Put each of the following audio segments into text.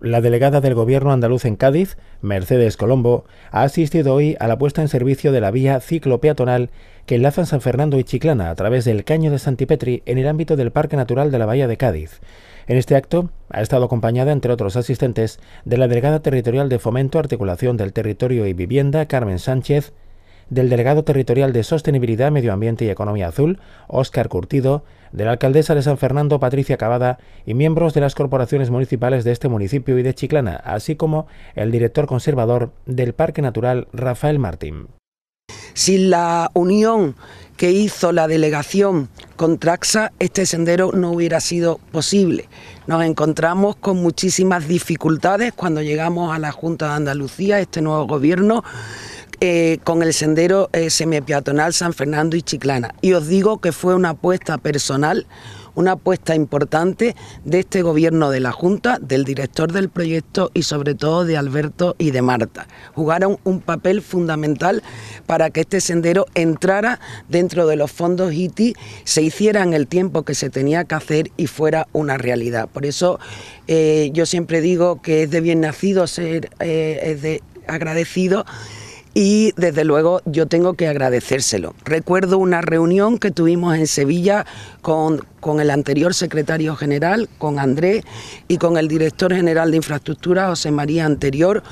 La delegada del Gobierno andaluz en Cádiz, Mercedes Colombo, ha asistido hoy a la puesta en servicio de la vía ciclopeatonal que enlaza San Fernando y Chiclana a través del Caño de Santipetri en el ámbito del Parque Natural de la Bahía de Cádiz. En este acto ha estado acompañada, entre otros asistentes, de la delegada territorial de Fomento, Articulación del Territorio y Vivienda, Carmen Sánchez, del delegado territorial de Sostenibilidad, Medio Ambiente y Economía Azul, Óscar Curtido, de la alcaldesa de San Fernando, Patricia Cavada, y miembros de las corporaciones municipales de este municipio y de Chiclana, así como el director conservador del Parque Natural, Rafael Martín. Sin la unión que hizo la delegación con Traxa, este sendero no hubiera sido posible. Nos encontramos con muchísimas dificultades cuando llegamos a la Junta de Andalucía, este nuevo gobierno eh, con el sendero eh, semipeatonal San Fernando y Chiclana. Y os digo que fue una apuesta personal, una apuesta importante de este gobierno de la Junta, del director del proyecto y sobre todo de Alberto y de Marta. Jugaron un papel fundamental para que este sendero entrara dentro de los fondos ITI, se hiciera en el tiempo que se tenía que hacer y fuera una realidad. Por eso eh, yo siempre digo que es de bien nacido ser, eh, es de agradecido y desde luego yo tengo que agradecérselo. Recuerdo una reunión que tuvimos en Sevilla con, con el anterior secretario general, con Andrés, y con el director general de infraestructura, José María Anterior,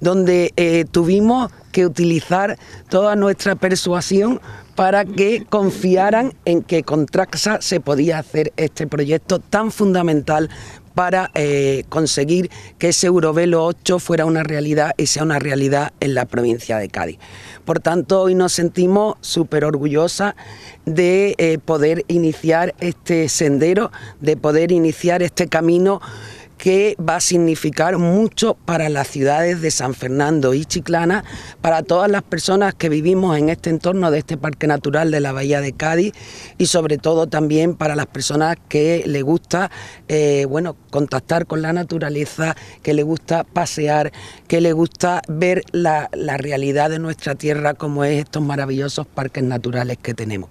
donde eh, tuvimos que utilizar toda nuestra persuasión para que confiaran en que con Traxa se podía hacer este proyecto tan fundamental para eh, conseguir que ese Eurovelo 8 fuera una realidad y sea una realidad en la provincia de Cádiz. Por tanto, hoy nos sentimos súper orgullosas de eh, poder iniciar este sendero, de poder iniciar este camino que va a significar mucho para las ciudades de San Fernando y Chiclana, para todas las personas que vivimos en este entorno de este Parque Natural de la Bahía de Cádiz y sobre todo también para las personas que le gusta eh, bueno, contactar con la naturaleza, que le gusta pasear, que le gusta ver la, la realidad de nuestra tierra como es estos maravillosos parques naturales que tenemos.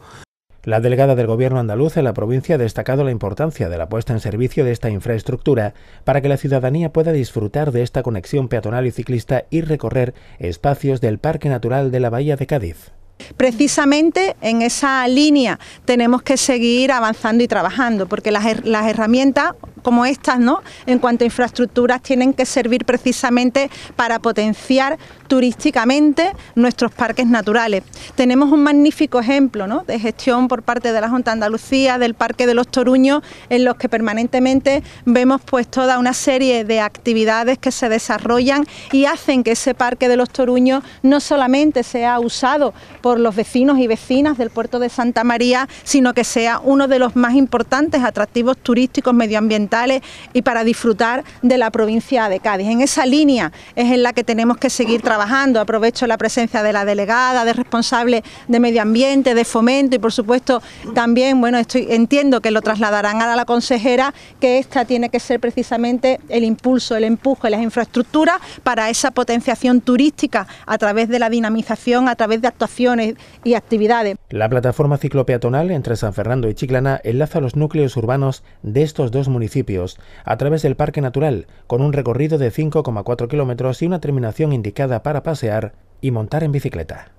La delegada del Gobierno andaluz en la provincia ha destacado la importancia de la puesta en servicio de esta infraestructura para que la ciudadanía pueda disfrutar de esta conexión peatonal y ciclista y recorrer espacios del Parque Natural de la Bahía de Cádiz. Precisamente en esa línea tenemos que seguir avanzando y trabajando, porque las, herramientas como estas, ¿no? En cuanto a infraestructuras, tienen que servir precisamente para potenciar turísticamente nuestros parques naturales. Tenemos un magnífico ejemplo de gestión por parte de la Junta de Andalucía, del Parque de los Toruños, en los que permanentemente vemos pues toda una serie de actividades que se desarrollan y hacen que ese Parque de los Toruños no solamente sea usado por los vecinos y vecinas del puerto de Santa María, sino que sea uno de los más importantes atractivos turísticos medioambientales y para disfrutar de la provincia de Cádiz. En esa línea es en la que tenemos que seguir trabajando. Aprovecho la presencia de la delegada, de responsable de medio ambiente, de fomento y por supuesto también, bueno, estoy, entiendo que lo trasladarán a la consejera, que esta tiene que ser precisamente el impulso, el empuje, las infraestructuras para esa potenciación turística a través de la dinamización, a través de actuaciones y actividades. La plataforma ciclopeatonal entre San Fernando y Chiclana enlaza los núcleos urbanos de estos dos municipios a través del Parque Natural, con un recorrido de 5,4 kilómetros y una terminación indicada para pasear y montar en bicicleta.